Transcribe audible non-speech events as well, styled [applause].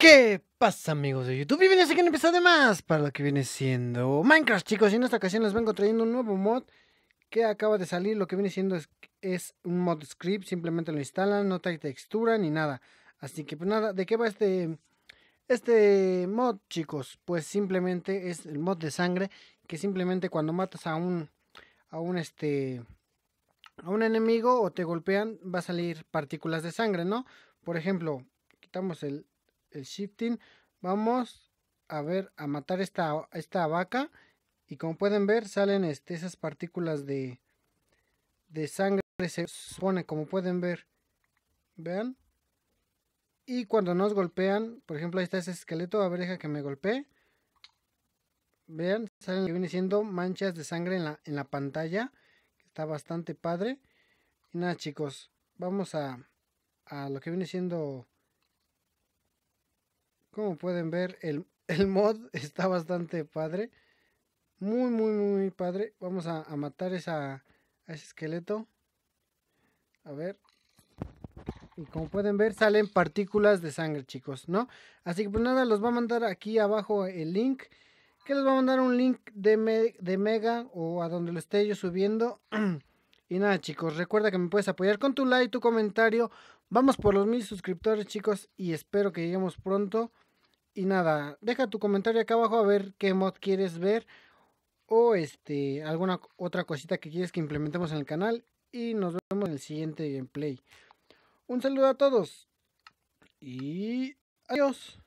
¿Qué pasa amigos de YouTube? Bienvenidos aquí a un de más para lo que viene siendo Minecraft chicos y en esta ocasión les vengo trayendo un nuevo mod que acaba de salir, lo que viene siendo es, es un mod script, simplemente lo instalan, no trae textura ni nada así que pues nada, ¿de qué va este, este mod chicos? Pues simplemente es el mod de sangre que simplemente cuando matas a un, a un este... A un enemigo o te golpean, va a salir partículas de sangre, ¿no? Por ejemplo, quitamos el, el shifting. Vamos a ver, a matar esta, esta vaca. Y como pueden ver, salen este, esas partículas de, de sangre. Se supone como pueden ver. Vean. Y cuando nos golpean, por ejemplo, ahí está ese esqueleto. A ver, deja que me golpee. Vean, salen que viene siendo manchas de sangre en la, en la pantalla. Está bastante padre. Y nada, chicos. Vamos a, a lo que viene siendo como pueden ver, [laughs] el, mod está bastante padre. Muy, muy, muy padre. Vamos a, matar esa, a ese esqueleto. A ver. Y como pueden ver, salen partículas de sangre, chicos, ¿no? Así que pues nada, los va a mandar aquí abajo el link. Que les va a mandar un link de, de Mega o a donde lo esté yo subiendo. [clears throat] y nada, chicos, recuerda que me puedes apoyar con tu like, tu comentario. Vamos por los mil suscriptores, chicos, y espero que lleguemos pronto. Y nada, deja tu comentario acá abajo a ver qué mod quieres ver o este alguna otra cosita que quieres que implementemos en el canal y nos vemos en el siguiente gameplay. Un saludo a todos y adiós.